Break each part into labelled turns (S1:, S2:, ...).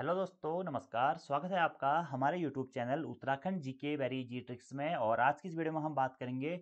S1: hello दोस्तों नमस्कार स्वागत है आपका हमारे यूट्यूब चैनल उत्तराखंड जी के वेरी जी ट्रिक्स में और आज की इस वीडियो में हम बात करेंगे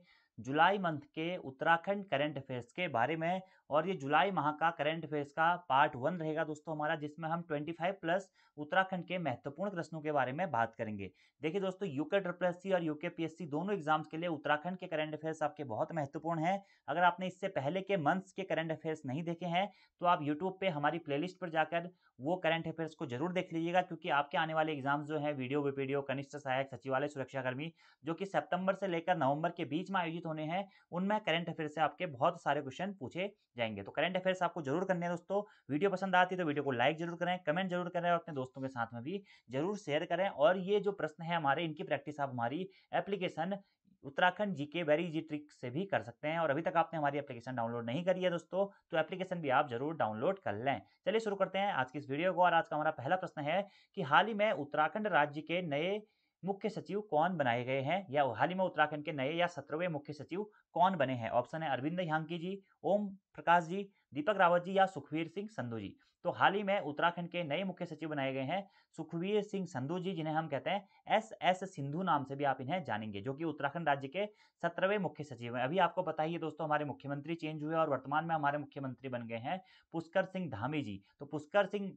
S1: जुलाई मंथ के उत्तराखंड करंट अफेयर्स के बारे में और ये जुलाई माह का करंट अफेयर्स का पार्ट वन रहेगा दोस्तों हमारा जिसमें हम 25 प्लस उत्तराखंड के महत्वपूर्ण प्रश्नों के बारे में बात करेंगे देखिए दोस्तों यूके ट्रिपल और यूके पीएससी दोनों एग्जाम्स के लिए उत्तराखंड के करंट अफेयर्स आपके बहुत महत्वपूर्ण हैं अगर आपने इससे पहले के मंथ्स के करंट अफेयर्स नहीं देखे हैं तो आप यूट्यूब पर हमारी प्लेलिस्ट पर जाकर वो करंट अफेयर्स को जरूर देख लीजिएगा क्योंकि आपके आने वाले एग्जाम्स जो है वीडियो वीपीडियो कनिष्ठ सहायक सचिवालय सुरक्षाकर्मी जो कि सेप्टंबर से लेकर नवंबर के बीच में आयोजित होने हैं उनमें करंट अफेयर से आपके बहुत सारे क्वेश्चन पूछे जाएंगे तो करंट अफेयर्स आपको जरूर करने हैं दोस्तों वीडियो पसंद आती है तो वीडियो को लाइक जरूर करें कमेंट जरूर करें और अपने दोस्तों के साथ में भी जरूर शेयर करें और ये जो प्रश्न है हमारे इनकी प्रैक्टिस आप हमारी application Uttarakhand GK very easy trick से भी कर सकते हैं और अभी तक आपने हमारी एप्लीकेशन डाउनलोड नहीं करी है दोस्तों तो एप्लीकेशन भी आप जरूर डाउनलोड कर लें चलिए शुरू करते हैं आज की इस वीडियो को और आज का हमारा पहला प्रश्न है कि हाल ही में उत्तराखंड राज्य के नए मुख्य सचिव कौन बनाए गए हैं या हाल ही में उत्तराखंड के नए या सत्रहवें मुख्य सचिव कौन बने हैं ऑप्शन है अरविंद यांकी जी ओम प्रकाश जी दीपक रावत जी या सुखवीर सिंह संधू जी तो हाल ही में उत्तराखंड के नए मुख्य सचिव बनाए गए हैं सुखवीर सिंह संधू जी जिन्हें हम कहते हैं एस एस सिंधु नाम से भी आप इन्हें जानेंगे जो कि उत्तराखंड राज्य के सत्रहवें मुख्य सचिव हैं अभी आपको पता ही है दोस्तों हमारे मुख्यमंत्री चेंज हुए और वर्तमान में हमारे मुख्यमंत्री बन गए हैं पुष्कर सिंह धामी जी तो पुष्कर सिंह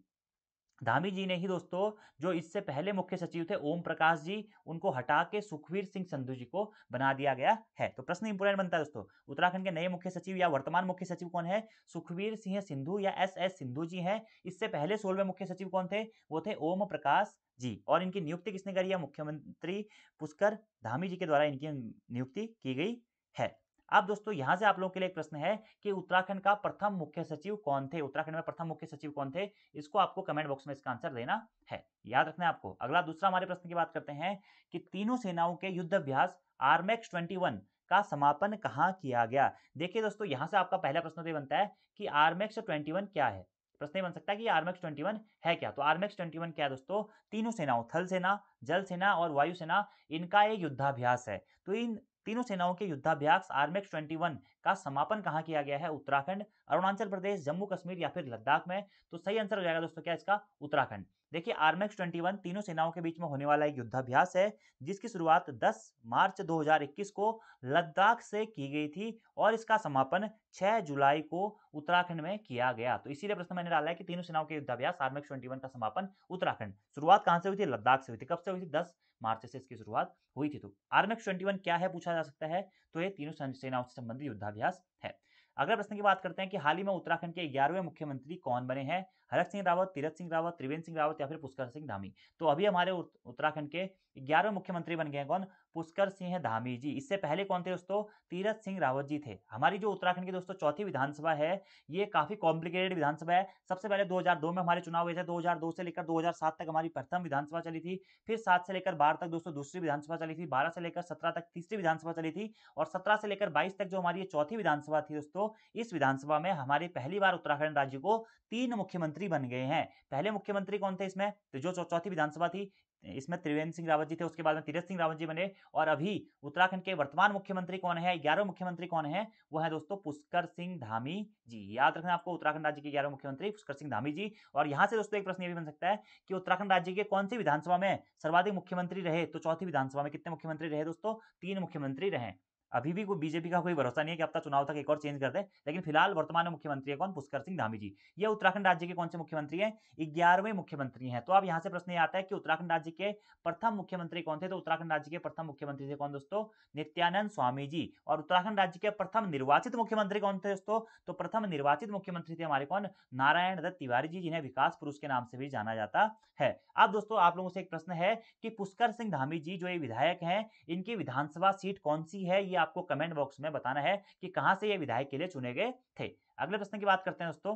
S1: धामी जी ने ही दोस्तों जो इससे पहले मुख्य सचिव थे ओम प्रकाश जी उनको हटा के सुखवीर सिंह संधु जी को बना दिया गया है तो प्रश्न इंपोर्टेंट बनता है दोस्तों उत्तराखंड के नए मुख्य सचिव या वर्तमान मुख्य सचिव कौन है सुखवीर सिंह सिंधु या एस एस सिंधु जी हैं इससे पहले सोलवे मुख्य सचिव कौन थे वो थे ओम प्रकाश जी और इनकी नियुक्ति किसने करी है मुख्यमंत्री पुष्कर धामी जी के द्वारा इनकी नियुक्ति की गई है अब दोस्तों यहां से आप लोगों के लिए एक प्रश्न है कि उत्तराखंड का प्रथम मुख्य सचिव कौन थे उत्तराखंड में प्रथम मुख्य सचिव कौन थे इसको आपको कमेंट बॉक्स में इसका आंसर देना है याद रखना है आपको अगला दूसरा हमारे प्रश्न की बात करते हैं कि तीनों सेनाओं के युद्ध अभ्यास आरमेक्स ट्वेंटी का समापन कहाँ किया गया देखिए दोस्तों यहाँ से आपका पहला प्रश्न तो बनता है कि आरमेक्स ट्वेंटी क्या है प्रश्न बन सकता है कि आरमेक्स ट्वेंटी है क्या तो आरमेक्स ट्वेंटी क्या है दोस्तों तीनों सेनाओं थल सेना जल सेना और वायु सेना इनका एक युद्धाभ्यास है तो इन तीनों सेनाओं के युद्धाभ्यास आर्मेक्स 21 का समापन कहाँ किया गया है उत्तराखंड अरुणाचल प्रदेश जम्मू कश्मीर या फिर लद्दाख में तो सही आंसर हो जाएगा दोस्तों क्या इसका उत्तराखंड देखिए आर्मेक्स 21 तीनों सेनाओं के बीच में होने वाला एक युद्धाभ्यास है जिसकी शुरुआत 10 मार्च 2021 को लद्दाख से की गई थी और इसका समापन 6 जुलाई को उत्तराखंड में किया गया तो इसीलिए प्रश्न मैंने डाला है कि तीनों सेनाओं के युद्धाभ्यास आर्मेक्स 21 का समापन उत्तराखंड शुरुआत कहां से हुई थी लद्दाख से हुई थी कब से हुई थी दस मार्च से इसकी शुरुआत हुई थी तो आर्मएक्स ट्वेंटी क्या है पूछा जा सकता है तो ये तीनों सेनाओं से संबंधित युद्धाभ्यास है अगला प्रश्न की बात करते हैं कि हाल ही में उत्तराखंड के ग्यारहवें मुख्यमंत्री कौन बने हैं हरक सिंह रावत तीरथ सिंह रावत त्रिवेंद्र सिंह रावत या फिर पुष्कर सिंह धामी तो अभी हमारे उत्तराखंड के ग्यारहवें मुख्यमंत्री बन गए कौन पुष्कर सिंह धामी जी इससे पहले कौन थे दोस्तों तीरथ सिंह रावत जी थे हमारी जो उत्तराखंड की दोस्तों चौथी विधानसभा है ये काफी कॉम्प्लिकेटेड विधानसभा है सबसे पहले 2002 में हमारे चुनाव हुए थे 2002 से लेकर 2007 तक हमारी प्रथम विधानसभा चली थी फिर सात से लेकर बारह तक दोस्तों दूसरी विधानसभा चली थी बारह से लेकर सत्रह तक तीसरी विधानसभा चली थी और सत्रह से लेकर बाईस तक जो हमारी चौथी विधानसभा थी दोस्तों इस विधानसभा में हमारे पहली बार उत्तराखंड राज्य को तीन मुख्यमंत्री बन गए हैं पहले मुख्यमंत्री कौन थे इसमें तो जो चौथी विधानसभा थी इसमें त्रिवेंद्र सिंह रावत जी थे उसके बाद में तीरथ सिंह रावत जी बने और अभी उत्तराखंड के वर्तमान मुख्यमंत्री कौन है ग्यारह मुख्यमंत्री कौन है वो है दोस्तों पुष्कर सिंह धामी जी याद रखना आपको उत्तराखंड राज्य के ग्यारह मुख्यमंत्री पुष्कर सिंह धामी जी और यहाँ से दोस्तों एक प्रश्न ये भी बन सकता है कि उत्तराखंड राज्य के कौन सी विधानसभा में सर्वाधिक मुख्यमंत्री रहे तो चौथी विधानसभा में कितने मुख्यमंत्री रहे दोस्तों तीन मुख्यमंत्री रहे अभी भी कोई बीजेपी का कोई भरोसा नहीं है कि अब तक चुनाव तक एक और चेंज कर दे लेकिन फिलहाल वर्तमान मुख्यमंत्री है कौन पुष्कर सिंह धामी जी ये उत्तराखंड राज्य के कौन से मुख्यमंत्री हैं ग्यारहवें मुख्यमंत्री हैं तो अब यहाँ से प्रश्न ये आता है कि उत्तराखंड राज्य के प्रथम मुख्यमंत्री कौन थे तो उत्तराखंड राज्य के प्रथम मुख्यमंत्री थे कौन दोस्तों नित्यानंद स्वामी जी और उत्तराखंड राज्य के प्रथम निर्वाचित मुख्यमंत्री कौन थे दोस्तों तो प्रथम निर्वाचित मुख्यमंत्री थे हमारे कौन नारायण दत्त तिवारी जी जिन्हें विकास पुरुष के नाम से भी जाना जाता है अब दोस्तों आप लोगों से एक प्रश्न है कि पुष्कर सिंह धामी जी जो ये विधायक हैं इनकी विधानसभा सीट कौन सी है ये ये आपको कमेंट बॉक्स में बताना है कि कहाँ से ये विधायक के लिए चुने गए थे अगले प्रश्न की बात करते हैं दोस्तों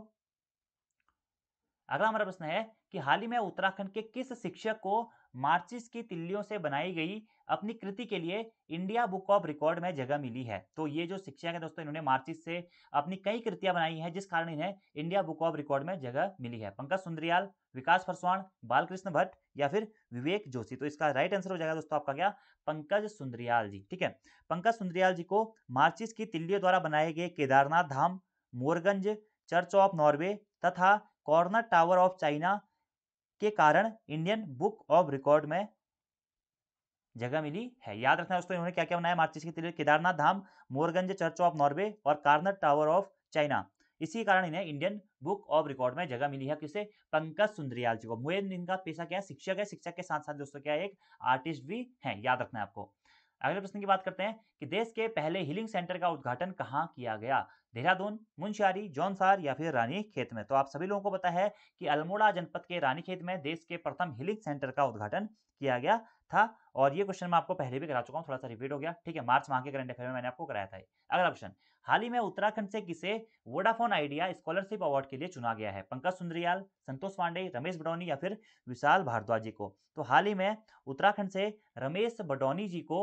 S1: अगला हमारा प्रश्न है कि हाल ही में उत्तराखंड के किस शिक्षक को मार्चिस की तिल्लियों से बनाई गई अपनी कृति के लिए इंडिया बुक ऑफ रिकॉर्ड में जगह मिली है तो ये जो शिक्षक है दोस्तों इन्होंने मार्चिस से अपनी कई कृतियां बनाई हैं जिस कारण इन्हें इंडिया बुक ऑफ रिकॉर्ड में जगह मिली है पंकज सुंदरियाल विकास फरसवाण बालकृष्ण भट्ट या फिर विवेक जोशी तो इसका राइट आंसर हो जाएगा दोस्तों आपका क्या पंकज सुंदरियाल जी ठीक है पंकज सुंदरियाल जी को मार्चिस की तिल्लियों द्वारा बनाए गए केदारनाथ धाम मोरगंज चर्च ऑफ नॉर्वे तथा कॉर्नर टावर ऑफ चाइना के कारण इंडियन बुक ऑफ रिकॉर्ड में जगह मिली है याद रखना दोस्तों इन्होंने क्या क्या बनाया मार्चिस के तिल केदारनाथ धाम मोरगंज चर्च ऑफ नॉर्वे और कार्नर टावर ऑफ चाइना इसी कारण इन्हें इंडियन बुक ऑफ रिकॉर्ड में जगह मिली है किसे पंकज सुंदरियाल जी को मुएन इनका पेशा क्या है शिक्षक है शिक्षक के साथ साथ दोस्तों क्या है एक आर्टिस्ट भी है याद रखना है आपको अगले प्रश्न की बात करते हैं कि देश के पहले हीलिंग सेंटर का उद्घाटन कहाँ किया गया देहरादून मुंशियारी जौनसार या फिर रानी खेत में तो आप सभी लोगों को पता है कि अल्मोड़ा जनपद के रानी खेत में देश के प्रथम हीलिंग सेंटर का उद्घाटन किया गया था और ये क्वेश्चन मैं आपको पहले भी करा चुका हूँ थोड़ा सा रिपीट हो गया ठीक है मार्च माह के करंट अफेयर में मैंने आपको कराया था अगला क्वेश्चन हाल ही में उत्तराखंड से किसे वोडाफोन आइडिया स्कॉलरशिप अवार्ड के लिए चुना गया है पंकज सुंदरियाल संतोष पांडे रमेश बडौनी या फिर विशाल भारद्वाज जी को तो हाल ही में उत्तराखंड से रमेश बडौनी जी को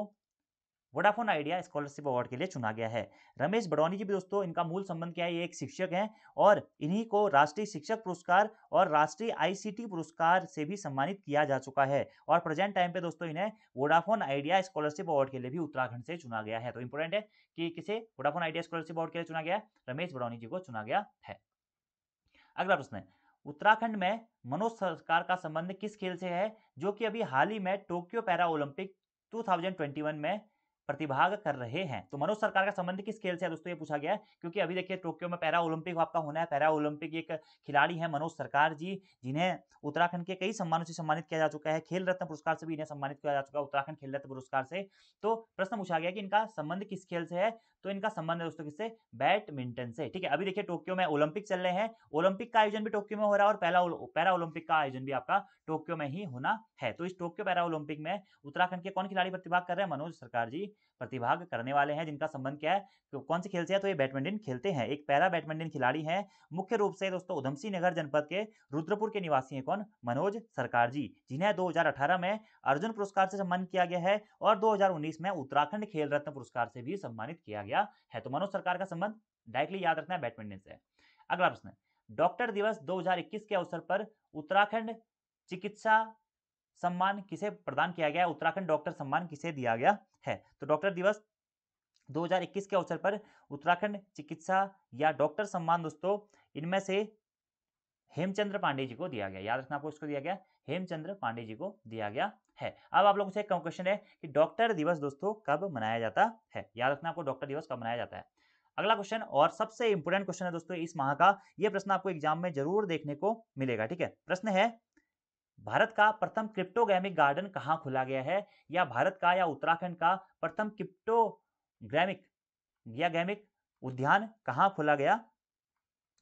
S1: वोडाफोन आइडिया स्कॉलरशिप अवार्ड के लिए चुना गया है रमेश बड़वानी जी भी दोस्तों इनका मूल संबंध क्या है ये एक शिक्षक हैं और इन्हीं को राष्ट्रीय शिक्षक पुरस्कार और राष्ट्रीय आईसीटी पुरस्कार से भी सम्मानित किया जा चुका है और प्रेजेंट टाइम पे दोस्तों इन्हें वोडाफोन आइडिया स्कॉलरशिप अवार्ड के लिए भी उत्तराखंड से चुना गया है तो इंपॉर्टेंट है कि किसे वोडाफोन आइडिया स्कॉलरशिप अवार्ड के लिए चुना गया रमेश बड़ौनी जी को चुना गया है अगला प्रश्न उत्तराखंड में मनोज सरकार का संबंध किस खेल से है जो कि अभी हाल ही में टोक्यो पैरा ओलंपिक 2021 में प्रतिभाग कर रहे हैं तो मनोज सरकार का संबंध किस खेल से है दोस्तों ये पूछा गया है क्योंकि अभी देखिए टोक्यो में पैरा ओलंपिक आपका होना है पैरा ओलंपिक एक खिलाड़ी है मनोज सरकार जी जिन्हें उत्तराखंड के कई सम्मानों से सम्मानित किया जा चुका है खेल रत्न पुरस्कार से भी इन्हें सम्मानित किया जा चुका है उत्तराखंड खेल रत्न पुरस्कार से तो प्रश्न पूछा गया कि इनका संबंध किस खेल से है तो इनका संबंध है दोस्तों किससे बैडमिंटन से ठीक है अभी देखिए टोक्यो में ओलंपिक चल रहे हैं ओलंपिक का आयोजन भी टोक्यो में हो रहा है और पहला पैरा ओलंपिक का आयोजन भी आपका टोक्यो में ही होना है तो इस टोक्यो पैरा ओलंपिक में उत्तराखंड के कौन खिलाड़ी प्रतिभाग कर रहे हैं मनोज सरकार जी प्रतिभाग करने वाले हैं जिनका संबंध क्या है तो कौन से खेल से है तो ये बैडमिंटन खेलते हैं एक पैरा बैडमिंटन खिलाड़ी हैं मुख्य रूप से दोस्तों उधमसी नगर जनपद के रुद्रपुर के निवासी हैं कौन मनोज सरकार जी जिन्हें 2018 में अर्जुन पुरस्कार से सम्मानित किया गया है और 2019 में उत्तराखंड खेल रत्न पुरस्कार से भी सम्मानित किया गया है तो मनोज सरकार का संबंध डायरेक्टली याद रखना है बैडमिंटन से अगला प्रश्न डॉक्टर दिवस 2021 के अवसर पर उत्तराखंड चिकित्सा सम्मान किसे प्रदान किया गया उत्तराखंड डॉक्टर सम्मान किसे दिया गया है तो डॉक्टर दिवस 2021 के अवसर पर उत्तराखंड चिकित्सा या डॉक्टर सम्मान दोस्तों इनमें से हेमचंद्र पांडे जी को दिया गया याद रखना आपको इसको दिया गया हेमचंद्र पांडे जी को दिया गया है अब आप लोगों से एक क्वेश्चन है कि डॉक्टर दिवस दोस्तों कब मनाया जाता है याद रखना आपको डॉक्टर दिवस कब मनाया जाता है अगला क्वेश्चन और सबसे इंपोर्टेंट क्वेश्चन है दोस्तों इस माह का यह प्रश्न आपको एग्जाम में जरूर देखने को मिलेगा ठीक है प्रश्न है भारत का प्रथम क्रिप्टोग्रामिक गार्डन कहाँ खोला गया है या भारत का या उत्तराखंड का प्रथम क्रिप्टोग्रामिक या गैमिक उद्यान कहाँ खोला गया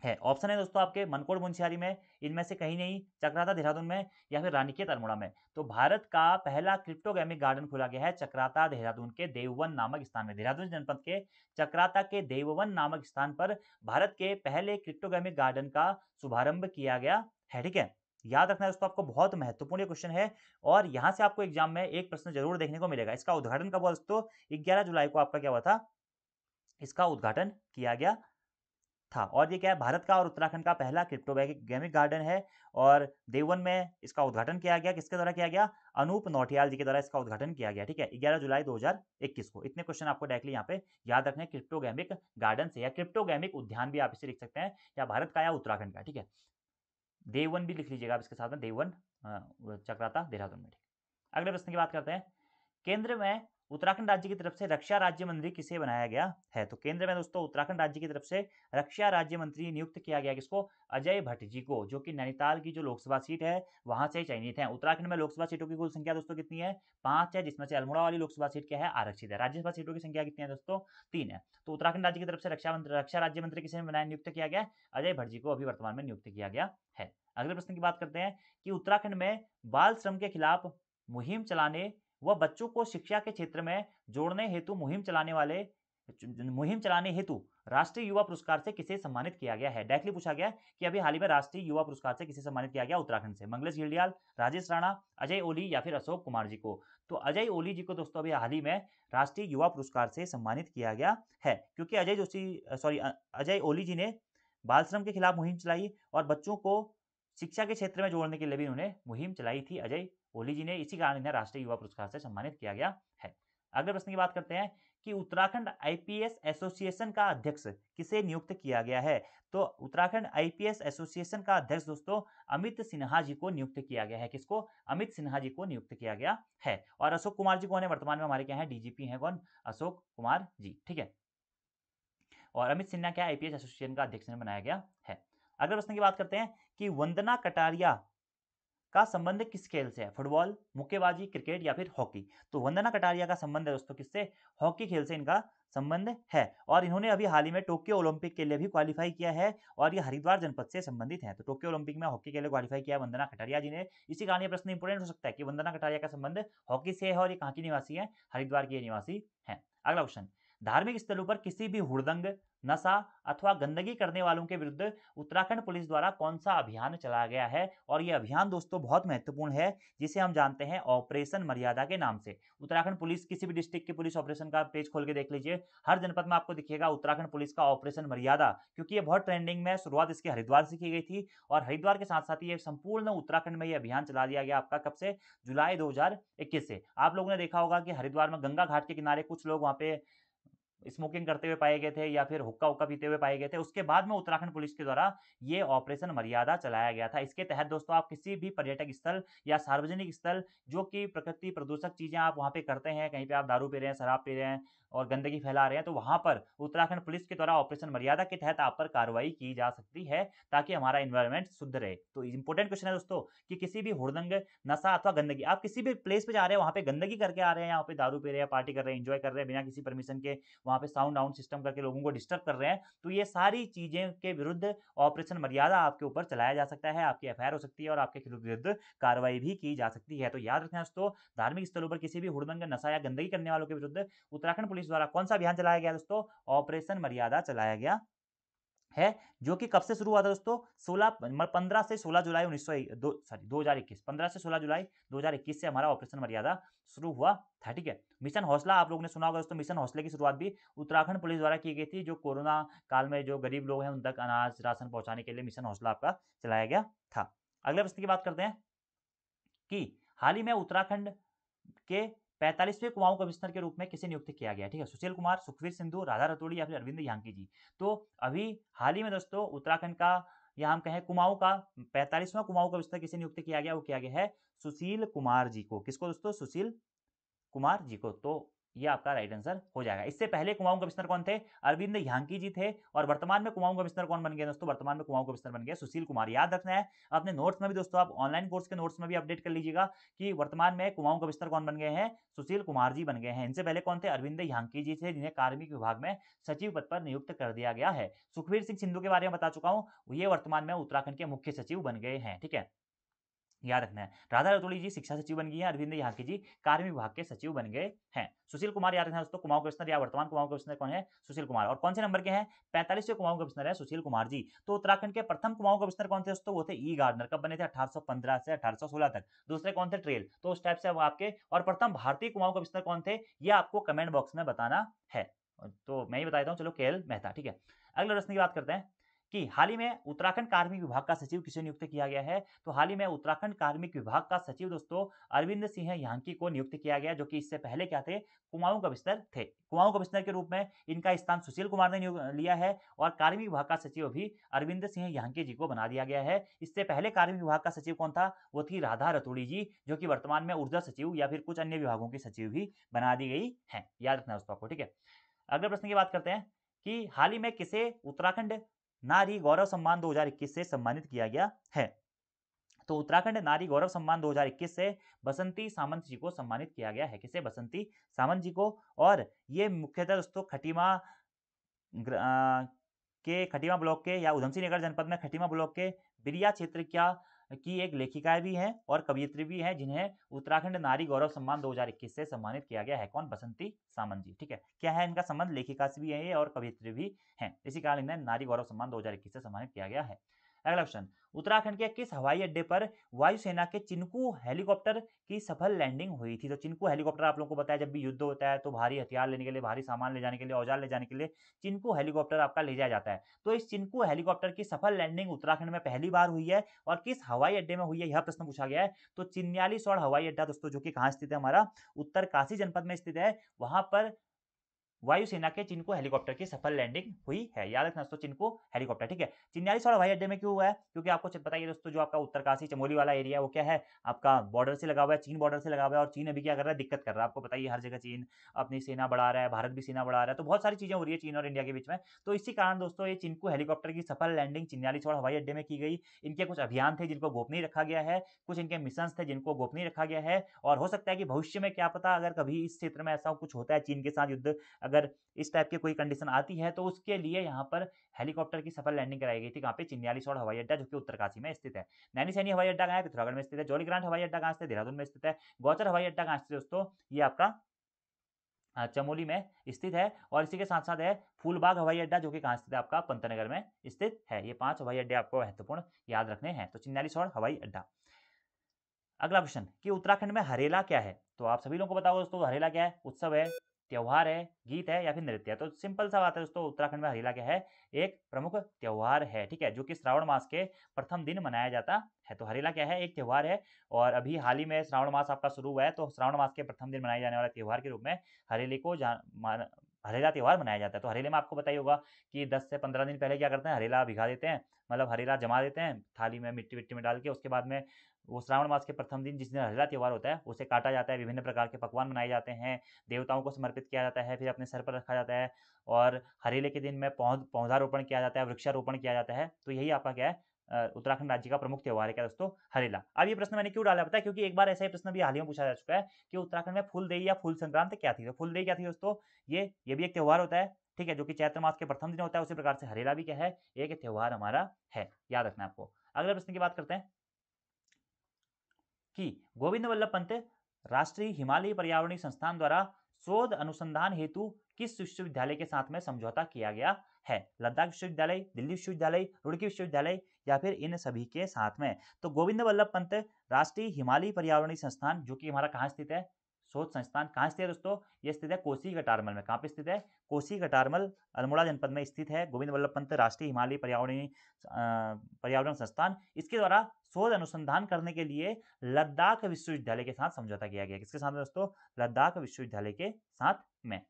S1: है ऑप्शन है दोस्तों आपके मनकोड़ मुंशियारी में इनमें से कहीं नहीं चक्राता देहरादून में या फिर रानीखेत अल्मोड़ा में तो भारत का पहला क्रिप्टोगेमिक गार्डन खोला गया है चक्राता देहरादून के देववन नामक स्थान में देहरादून जनपद के चक्राता के देववन नामक स्थान पर भारत के पहले क्रिप्टोगेमिक गार्डन का शुभारंभ किया गया है ठीक है याद रखना दोस्तों आपको बहुत महत्वपूर्ण क्वेश्चन है और यहाँ से आपको एग्जाम में एक प्रश्न जरूर देखने को मिलेगा इसका उद्घाटन कब हुआ दोस्तों ग्यारह जुलाई को आपका क्या हुआ था इसका उद्घाटन किया गया था और ये क्या है भारत का और उत्तराखंड का पहला क्रिप्टो गेमिक गार्डन है और देवन में इसका उद्घाटन किया गया किसके द्वारा किया गया अनूप नौटियाल जी के द्वारा इसका उद्घाटन किया गया ठीक है 11 जुलाई 2021 को इतने क्वेश्चन आपको डायरेक्टली यहाँ पे याद रखने क्रिप्टोगेमिक गार्डन से या क्रिप्टोगेमिक उद्यान भी आप इसे लिख सकते हैं या भारत का या उत्तराखंड का ठीक है देवन भी लिख लीजिएगा आप इसके साथ में देवन हाँ, चक्राता देहरादून में ठीक अगले प्रश्न की बात करते हैं केंद्र में उत्तराखंड राज्य की तरफ से रक्षा राज्य मंत्री किसे बनाया गया है तो केंद्र में दोस्तों उत्तराखंड राज्य की तरफ से रक्षा राज्य मंत्री नियुक्त किया गया किसको अजय भट्ट जी को जो कि नैनीताल की जो लोकसभा सीट है वहां से चयनित है उत्तराखंड में लोकसभा सीटों की कुल संख्या दोस्तों कितनी है पांच है जिसमें से अल्मोड़ा वाली लोकसभा सीट क्या है आरक्षित है राज्यसभा सीटों की संख्या कितनी है दोस्तों तीन है तो उत्तराखंड राज्य की तरफ से रक्षा मंत्री रक्षा राज्य मंत्री किसे बनाया नियुक्त किया गया अजय भट्ट जी को अभी वर्तमान में नियुक्त किया गया है अगले प्रश्न की बात करते हैं कि उत्तराखंड में बाल श्रम के खिलाफ मुहिम चलाने वह बच्चों को शिक्षा के क्षेत्र में जोड़ने हेतु मुहिम चलाने वाले मुहिम चलाने हेतु राष्ट्रीय युवा पुरस्कार से किसे सम्मानित किया गया है डायरेक्टली पूछा गया कि अभी हाल ही में राष्ट्रीय युवा पुरस्कार से किसे सम्मानित किया गया उत्तराखंड से मंगलेश गिल्डियाल राजेश राणा अजय ओली या फिर अशोक कुमार जी को तो अजय ओली जी को दोस्तों अभी हाल ही में राष्ट्रीय युवा पुरस्कार से सम्मानित किया गया है क्योंकि अजय जोशी सॉरी अजय ओली जी ने बाल श्रम के खिलाफ मुहिम चलाई और बच्चों को शिक्षा के क्षेत्र में जोड़ने के लिए भी उन्होंने मुहिम चलाई थी अजय ओली जी ने इसी कारण इन्हें राष्ट्रीय युवा पुरस्कार से सम्मानित किया गया है अगले प्रश्न की बात करते हैं कि उत्तराखंड आईपीएस एसोसिएशन का अध्यक्ष किसे नियुक्त किया गया है तो उत्तराखंड आईपीएस एसोसिएशन का अध्यक्ष दोस्तों अमित सिन्हा जी को नियुक्त किया गया है किसको अमित सिन्हा जी को नियुक्त किया गया है और अशोक कुमार जी कौन है वर्तमान में हमारे क्या है डीजीपी है कौन अशोक कुमार जी ठीक है और अमित सिन्हा क्या आईपीएस एसोसिएशन का अध्यक्ष बनाया गया है अगले प्रश्न की बात करते हैं कि वंदना कटारिया का संबंध किस खेल से है फुटबॉल मुक्केबाजी क्रिकेट या फिर हॉकी तो वंदना कटारिया का संबंध है दोस्तों किससे हॉकी खेल से इनका संबंध है और इन्होंने अभी हाल ही में टोक्यो ओलंपिक के लिए भी क्वालिफाई किया है और ये हरिद्वार जनपद से संबंधित हैं तो टोक्यो ओलंपिक में हॉकी के लिए क्वालिफाई किया है वंदना कटारिया जी ने इसी कारण ये प्रश्न इंपोर्टेंट हो सकता है कि वंदना कटारिया का संबंध हॉकी से है और ये कहाँ की निवासी है हरिद्वार की निवासी है अगला क्वेश्चन धार्मिक स्थलों पर किसी भी हुड़दंग नशा अथवा गंदगी करने वालों के विरुद्ध उत्तराखंड पुलिस द्वारा कौन सा अभियान चलाया गया है और ये अभियान दोस्तों बहुत महत्वपूर्ण है जिसे हम जानते हैं ऑपरेशन मर्यादा के नाम से उत्तराखंड पुलिस किसी भी डिस्ट्रिक्ट की पुलिस ऑपरेशन का पेज खोल के देख लीजिए हर जनपद में आपको दिखेगा उत्तराखंड पुलिस का ऑपरेशन मर्यादा क्योंकि ये बहुत ट्रेंडिंग में शुरुआत इसकी हरिद्वार से की गई थी और हरिद्वार के साथ साथ ये संपूर्ण उत्तराखंड में ये अभियान चला दिया गया आपका कब से जुलाई दो से आप लोगों ने देखा होगा कि हरिद्वार में गंगा घाट के किनारे कुछ लोग वहाँ पे स्मोकिंग करते हुए पाए गए थे या फिर हुक्का हुक्का पीते हुए पाए गए थे उसके बाद में उत्तराखंड पुलिस के द्वारा ये ऑपरेशन मर्यादा चलाया गया था इसके तहत दोस्तों आप किसी भी पर्यटक स्थल या सार्वजनिक स्थल जो कि प्रकृति प्रदूषक चीजें आप वहाँ पे करते हैं कहीं पे आप दारू पी रहे हैं शराब पी रहे हैं और गंदगी फैला रहे हैं तो वहां पर उत्तराखंड पुलिस के द्वारा ऑपरेशन मर्यादा के तहत आप पर कार्रवाई की जा सकती है ताकि हमारा इन्वायरमेंट शुद्ध रहे तो इंपॉर्टेंट क्वेश्चन है दोस्तों कि किसी भी हुड़दंग नशा अथवा गंदगी आप किसी भी प्लेस पे जा रहे हैं वहाँ पे गंदगी करके आ रहे हैं यहाँ पे दारू पी रहे हैं पार्टी कर रहे हैं इंजॉय कर रहे हैं बिना किसी परमिशन के वहां वहाँ पे साउंड डाउन सिस्टम करके लोगों को डिस्टर्ब कर रहे हैं तो ये सारी चीज़ें के विरुद्ध ऑपरेशन मर्यादा आपके ऊपर चलाया जा सकता है आपकी एफ हो सकती है और आपके विरुद्ध कार्रवाई भी की जा सकती है तो याद रखें दोस्तों धार्मिक स्थलों पर किसी भी हुड़दंग नशा या गंदगी करने वालों के विरुद्ध उत्तराखंड पुलिस द्वारा कौन सा अभियान चलाया गया दोस्तों ऑपरेशन मर्यादा चलाया गया है जो कि कब से शुरू हुआ था दोस्तों सोलह मतलब पंद्रह से सोलह जुलाई उन्नीस सौ सॉरी दो हजार इक्कीस पंद्रह से सोलह जुलाई दो हजार इक्कीस से हमारा ऑपरेशन मर्यादा शुरू हुआ था ठीक है मिशन हौसला आप लोगों ने सुना होगा दोस्तों मिशन हौसले की शुरुआत भी उत्तराखंड पुलिस द्वारा की गई थी जो कोरोना काल में जो गरीब लोग हैं उन तक अनाज राशन पहुंचाने के लिए मिशन हौसला आपका चलाया गया था अगले प्रश्न की बात करते हैं कि हाल ही में उत्तराखंड के पैंतालीसवें कुमाऊं कमिश्नर के रूप में किसे नियुक्त किया गया ठीक है सुशील कुमार सुखवीर सिंधु राधा रतोड़ी या फिर अरविंद यांकी जी तो अभी हाल ही में दोस्तों उत्तराखंड का या हम कहें कुमाऊं का पैंतालीसवां कुमाऊं कमिश्नर किसे नियुक्त किया गया वो किया गया है सुशील कुमार जी को किसको दोस्तों सुशील कुमार जी को तो ये आपका राइट आंसर हो जाएगा इससे पहले कुमाऊं कमिश्नर कौन थे अरविंद यांकी जी थे और वर्तमान में कुमाऊं कमिश्नर कौन बन गया दोस्तों वर्तमान में कुमाऊं कमिश्नर बन गए सुशील कुमार याद रखना है अपने नोट्स में भी दोस्तों आप ऑनलाइन कोर्स के नोट्स में भी अपडेट कर लीजिएगा कि वर्तमान में कुमाऊं कमिश्नर कौन बन गए हैं सुशील कुमार जी बन गए हैं इनसे पहले कौन थे अरविंद यांकी जी थे जिन्हें कार्मिक विभाग में सचिव पद पर नियुक्त कर दिया गया है सुखवीर सिंह सिंधु के बारे में बता चुका हूँ ये वर्तमान में उत्तराखंड के मुख्य सचिव बन गए हैं ठीक है याद रखना है राधा रतोड़ी जी शिक्षा सचिव बन गई है अरविंद यहाँ जी कार्य विभाग के सचिव बन गए हैं सुशील कुमार याद रखना दोस्तों कुमाऊं कमिश्नर या वर्तमान कुमाऊं कमिश्नर कौन है सुशील कुमार और कौन से नंबर के हैं पैंतालीसवें कुमाऊं कमिश्नर है सुशील कुमार जी तो उत्तराखंड के प्रथम कुमाऊं कमिश्नर कौन थे दोस्तों वो थे ई गार्डनर कब बने थे अठारह से अठारह तक दूसरे कौन थे ट्रेल तो उस टाइप से अब आपके और प्रथम भारतीय कुमाऊं कमिश्नर कौन थे ये आपको कमेंट बॉक्स में बताना है तो मैं ही बता देता हूँ चलो के मेहता ठीक है अगले प्रश्न की बात करते हैं कि हाल ही में उत्तराखंड कार्मिक विभाग का सचिव किसे नियुक्त किया गया है तो हाल ही में उत्तराखंड कार्मिक विभाग का सचिव दोस्तों अरविंद सिंह यांकी को नियुक्त किया गया जो कि इससे पहले क्या थे कुमाऊं बिस्तर थे कुमाऊं कमिश्नर के रूप में इनका स्थान सुशील कुमार ने लिया है और कार्मिक विभाग का सचिव भी अरविंद सिंह यांकी जी को बना दिया गया है इससे पहले कार्मिक विभाग का सचिव कौन था वो थी राधा रतूड़ी जी जो कि वर्तमान में ऊर्जा सचिव या फिर कुछ अन्य विभागों की सचिव भी बना दी गई है याद रखना दोस्तों आपको ठीक है अगले प्रश्न की बात करते हैं कि हाल ही में किसे उत्तराखंड नारी गौरव सम्मान 2021 से सम्मानित किया गया है तो उत्तराखंड नारी गौरव सम्मान 2021 से बसंती सामंत जी को सम्मानित किया गया है किसे बसंती सामंत जी को और ये मुख्यतः दोस्तों खटीमा के खटीमा ब्लॉक के या उधमसिंह नगर जनपद में खटीमा ब्लॉक के बिरिया क्षेत्र का की एक लेखिका भी हैं और कवियत्री भी हैं जिन्हें उत्तराखंड नारी गौरव सम्मान 2021 से सम्मानित किया गया है कौन बसंती सामन जी ठीक है क्या है इनका संबंध लेखिका से भी है और कवियत्री भी हैं इसी कारण इन्हें नारी गौरव सम्मान 2021 से सम्मानित किया गया है अगला क्वेश्चन उत्तराखंड के किस हवाई अड्डे पर वायुसेना के चिनकू हेलीकॉप्टर की सफल लैंडिंग हुई थी तो चिनकू हेलीकॉप्टर आप लोगों को बताया जब भी युद्ध होता है तो भारी हथियार लेने के लिए भारी सामान ले जाने के लिए औजार ले जाने के लिए चिनकू हेलीकॉप्टर आपका ले जाया जाता है तो इस चिनकू हेलीकॉप्टर की सफल लैंडिंग उत्तराखंड में पहली बार हुई है और किस हवाई अड्डे में हुई है यह प्रश्न पूछा गया है तो चिन्यालीसौड़ हवाई अड्डा दोस्तों जो कि कहाँ स्थित है हमारा उत्तर काशी जनपद में स्थित है वहां पर वायुसेना के चीन को हेलीकॉप्टर की सफल लैंडिंग हुई है याद रखना दोस्तों चीन को हेलीकॉप्टर ठीक है चिन्यालीस और हवाई अड्डे में क्यों हुआ है क्योंकि आपको बताइए दोस्तों जो आपका उत्तरकाशी चमोली वाला एरिया वो क्या है आपका बॉर्डर से लगा हुआ है चीन बॉर्डर से लगा हुआ है और चीन अभी क्या कर रहा है दिक्कत कर रहा है आपको बताइए हर जगह चीन अपनी सेना बढ़ा रहा है भारत भी सेना बढ़ा रहा है तो बहुत सारी चीजें हो रही है चीन और इंडिया के बीच में तो इसी कारण दोस्तों ये चीन को हेलीकॉप्टर की सफल लैंडिंग चिन्यालीस और हवाई अड्डे में की गई इनके कुछ अभियान थे जिनको गोपनीय रखा गया है कुछ इनके मिशन थे जिनको गोपनीय रखा गया है और हो सकता है कि भविष्य में क्या पता अगर कभी इस क्षेत्र में ऐसा कुछ होता है चीन के साथ युद्ध अगर इस टाइप की कोई कंडीशन आती है तो उसके लिए यहाँ पर हेलीकॉप्टर की सफल लैंडिंग कराई गई थी कहाँ पे चिन्यालीसौड़ हवाई अड्डा जो कि उत्तरकाशी में स्थित है नैनी सैनी हवाई अड्डा कहाँ है पिथौरागढ़ में स्थित है जोली ग्रांट हवाई अड्डा कहाँ से देहरादून में स्थित है गौचर हवाई अड्डा कहाँ स्थित है दोस्तों ये आपका चमोली में स्थित है और इसी के साथ साथ है फूलबाग हवाई अड्डा जो कि कहाँ स्थित है आपका पंतनगर में स्थित है ये पांच हवाई अड्डे आपको महत्वपूर्ण याद रखने हैं तो चिन्यालीसौड़ हवाई अड्डा अगला क्वेश्चन कि उत्तराखंड में हरेला क्या है तो आप सभी लोगों को बताओ दोस्तों हरेला क्या है उत्सव है त्यौहार है गीत है या फिर नृत्य है तो सिंपल सा बात है दोस्तों उत्तराखंड में हरेला क्या है एक प्रमुख त्यौहार है ठीक है जो कि श्रावण मास के प्रथम दिन मनाया जाता है तो हरेला क्या है एक त्यौहार है और अभी हाल ही में श्रावण मास आपका शुरू हुआ है तो श्रावण मास के प्रथम दिन मनाए जाने वाला त्यौहार के रूप में हरेली को जान हरेला त्यौहार मनाया जाता है तो हरेले में आपको बताइए होगा कि 10 से 15 दिन पहले क्या करते हैं हरेला भिगा देते हैं मतलब हरेला जमा देते हैं थाली में मिट्टी विट्टी में डाल के उसके बाद में वो श्रावण मास के प्रथम दिन जिस दिन हरेला त्यौहार होता है उसे काटा जाता है विभिन्न प्रकार के पकवान बनाए जाते हैं देवताओं को समर्पित किया जाता है फिर अपने सर पर रखा जाता है और हरेले के दिन में पौध पौधारोपण किया जाता है वृक्षारोपण किया जाता है तो यही आपका क्या है उत्तराखंड राज्य का प्रमुख त्यौहार है क्या दोस्तों हरेला अब ये प्रश्न मैंने क्यों डाला पता है क्योंकि एक बार ऐसा ही प्रश्न भी हाल ही में पूछा जा चुका है कि उत्तराखंड में फूल या फूल संक्रांत क्या थी तो फूल क्या थी दोस्तों ये ये भी एक त्यौहार होता है ठीक है जो कि चैत्र मास के प्रथम दिन होता है उसी प्रकार से हरेला भी क्या है एक त्यौहार हमारा है याद रखना आपको अगले प्रश्न की बात करते हैं कि गोविंद वल्लभ पंत राष्ट्रीय हिमालयी पर्यावरणीय संस्थान द्वारा शोध अनुसंधान हेतु किस विश्वविद्यालय के साथ में समझौता किया गया है लद्दाख विश्वविद्यालय दिल्ली विश्वविद्यालय रुड़की विश्वविद्यालय या फिर इन सभी के साथ में तो गोविंद वल्लभ पंत राष्ट्रीय हिमालय पर्यावरणीय संस्थान जो कि हमारा कहाँ स्थित है शोध संस्थान कहाँ स्थित है दोस्तों ये स्थित है कोसी कटारमल में कहाँ पे स्थित है कोसी कटारमल अल्मोड़ा जनपद में स्थित है गोविंद वल्लभ पंत राष्ट्रीय हिमालय पर्यावरणीय पर्यावरण संस्थान इसके द्वारा शोध अनुसंधान करने के लिए लद्दाख विश्वविद्यालय के साथ समझौता किया गया किसके साथ दोस्तों लद्दाख विश्वविद्यालय के साथ में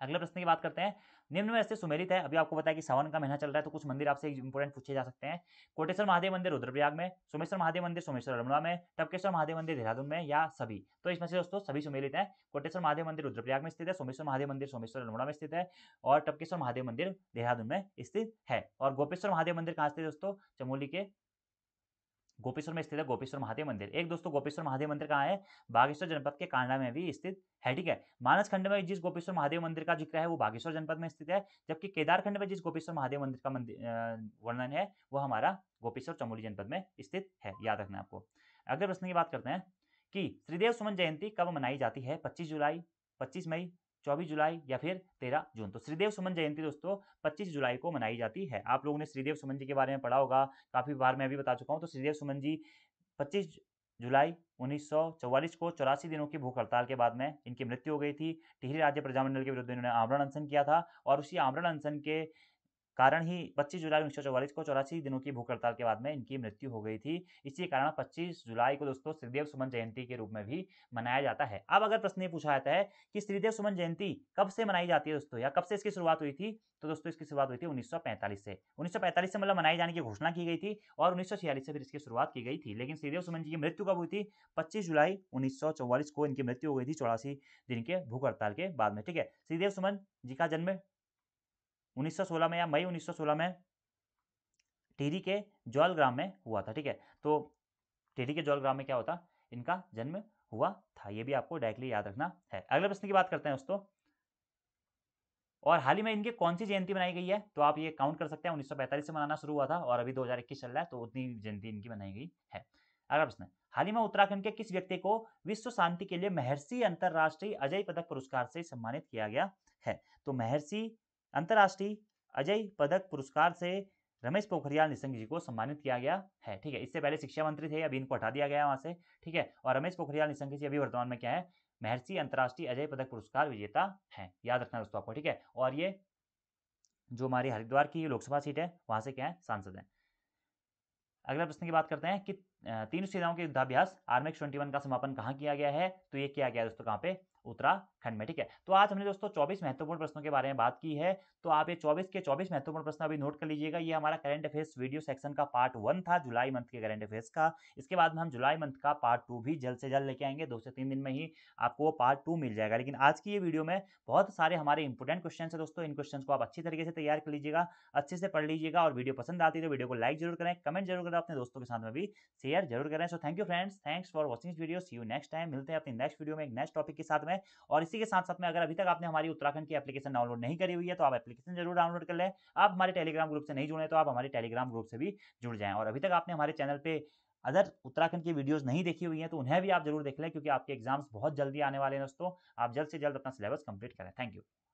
S1: अगले प्रश्न की बात करते हैं निम्न में से सुमेलित है अभी आपको बताया कि सावन का महीना चल रहा है तो कुछ मंदिर आपसे इंपोर्टेंट पूछे जा सकते हैं कोटेश्वर महादेव मंदिर रुद्रप्रयाग में सोमेश्वर महादेव मंदिर सोमेश्वर रमला में टपकेश्वर महादेव मंदिर देहरादून में या सभी तो इसमें से दोस्तों सभी सुमेलित है कोटेश्वर महादेव मंदिर रुद्रप्रयाग में स्थित है सोमेश्वर महादेव मंदिर सोमेश्वर रमला में स्थित है और टपकेश्वर महादेव मंदिर देहरादून में स्थित है और गोपेश्वर महादेव मंदिर कहाँ स्थित है दोस्तों चमोली के गोपेश्वर में स्थित है गोपेश्वर महादेव मंदिर एक दोस्तों गोपेश्वर महादेव मंदिर कहाँ है बागेश्वर जनपद के कांडा में भी स्थित है ठीक है मानस खंड में जिस गोपेश्वर महादेव मंदिर का जिक्र है वो बागेश्वर जनपद में स्थित है जबकि केदार खंड में जिस गोपेश्वर महादेव मंदिर का वर्णन है वो हमारा गोपेश्वर चमोली जनपद में स्थित है याद रखना आपको अगले प्रश्न की बात करते हैं कि श्रीदेव सुमन जयंती कब मनाई जाती है पच्चीस जुलाई पच्चीस मई चौबीस जुलाई या फिर तेरह जून तो श्रीदेव सुमन जयंती दोस्तों पच्चीस जुलाई को मनाई जाती है आप लोगों ने श्रीदेव सुमन जी के बारे में पढ़ा होगा काफ़ी बार मैं भी बता चुका हूँ तो श्रीदेव सुमन जी पच्चीस जुलाई 1944 को चौरासी दिनों की भूख हड़ताल के बाद में इनकी मृत्यु हो गई थी टिहरी राज्य प्रजामंडल के विरुद्ध इन्होंने आमरण अनशन किया था और उसी आमरण अनशन के कारण ही 25 जुलाई उन्नीस को चौरासी दिनों की भूख हड़ताल के बाद में इनकी मृत्यु हो गई थी इसी कारण 25 जुलाई को दोस्तों श्रीदेव सुमन जयंती के रूप में भी मनाया जाता है अब अगर प्रश्न ये पूछा जाता है कि श्रीदेव सुमन जयंती कब से मनाई जाती है दोस्तों या कब से इसकी शुरुआत हुई थी तो दोस्तों इसकी शुरुआत हुई थी उन्नीस से उन्नीस से मतलब मनाई जाने की घोषणा की गई थी और उन्नीस से फिर इसकी शुरुआत की गई थी लेकिन श्रीदेव सुमन जी की मृत्यु कब हुई थी पच्चीस जुलाई उन्नीस को इनकी मृत्यु हो गई थी चौरासी दिन के भूख हड़ताल के बाद में ठीक है श्रीदेव सुमन जी का जन्म 1916 में या मई 1916 में टिहरी के जौलग्राम में हुआ था ठीक है तो टिहरी के जौलग्राम में क्या होता इनका जन्म हुआ था ये भी आपको डायरेक्टली याद रखना है अगले प्रश्न की बात करते हैं दोस्तों और हाल ही में इनकी कौन सी जयंती मनाई गई है तो आप ये काउंट कर सकते हैं 1945 से मनाना शुरू हुआ था और अभी 2021 चल रहा है तो उतनी जयंती इनकी मनाई गई है अगला प्रश्न हाल ही में उत्तराखंड के किस व्यक्ति को विश्व शांति के लिए महर्षि अंतरराष्ट्रीय अजय पदक पुरस्कार से सम्मानित किया गया है तो महर्षि अंतर्राष्ट्रीय अजय पदक पुरस्कार से रमेश पोखरियाल निशंक जी को सम्मानित किया गया है ठीक है इससे पहले शिक्षा मंत्री थे अभी इनको हटा दिया गया वहाँ से ठीक है और रमेश पोखरियाल निशंक जी अभी वर्तमान में क्या है महर्षि अंतर्राष्ट्रीय अजय पदक पुरस्कार विजेता है याद रखना दोस्तों आपको ठीक है और ये जो हमारी हरिद्वार की लोकसभा सीट है वहाँ से क्या है सांसद हैं अगला प्रश्न की बात करते हैं कि तीनों सेनाओं के युद्धाभ्यास आर्मिक्स ट्वेंटी का समापन कहाँ किया गया है तो ये किया गया दोस्तों कहाँ पे उत्तरा खंड में ठीक है तो आज हमने दोस्तों चौबीस महत्वपूर्ण प्रश्नों के बारे में बात की है तो आप ये चौबीस के चौबीस महत्वपूर्ण प्रश्न अभी नोट कर लीजिएगा ये हमारा करंट अफेयर्स वीडियो सेक्शन का पार्ट वन था जुलाई मंथ के करंट अफेयर्स का इसके बाद में हम जुलाई मंथ का पार्ट टू भी जल्द से जल्द लेके आएंगे दो से तीन दिन में ही आपको वो पार्ट टू मिल जाएगा लेकिन आज की ये वीडियो में बहुत सारे हमारे इंपॉर्टेंट क्वेश्चन है दोस्तों इन क्वेश्चन को आप अच्छी तरीके से तैयार कर लीजिएगा अच्छे से पढ़ लीजिएगा और वीडियो पसंद आती है तो वीडियो को लाइक जरूर करें कमेंट जरूर करें अपने दोस्तों के साथ में भी शेयर जरूर करें so thank you friends thanks for watching video see you next time मिलते हैं अपने नेक्स्ट वीडियो में एक नेक्स्ट टॉपिक के साथ में और इसी के साथ साथ में अगर अभी तक आपने हमारी उत्तराखंड की एप्लीकेशन डाउनलोड नहीं करी हुई है तो आप एप्लीकेशन जरूर डाउनलोड कर लें आप हमारे टेलीग्राम ग्रुप से नहीं जुड़े तो आप हमारे टेलीग्राम ग्रुप से भी जुड़ जाएं और अभी तक आपने हमारे चैनल पर अदर उत्तराखंड की वीडियोस नहीं देखी हुई हैं तो उन्हें भी आप जरूर देख लें क्योंकि आपके एग्जाम्स बहुत जल्दी आने वाले हैं दोस्तों आप जल्द से जल्द अपना सिलेबस कंप्लीट करें थैंक यू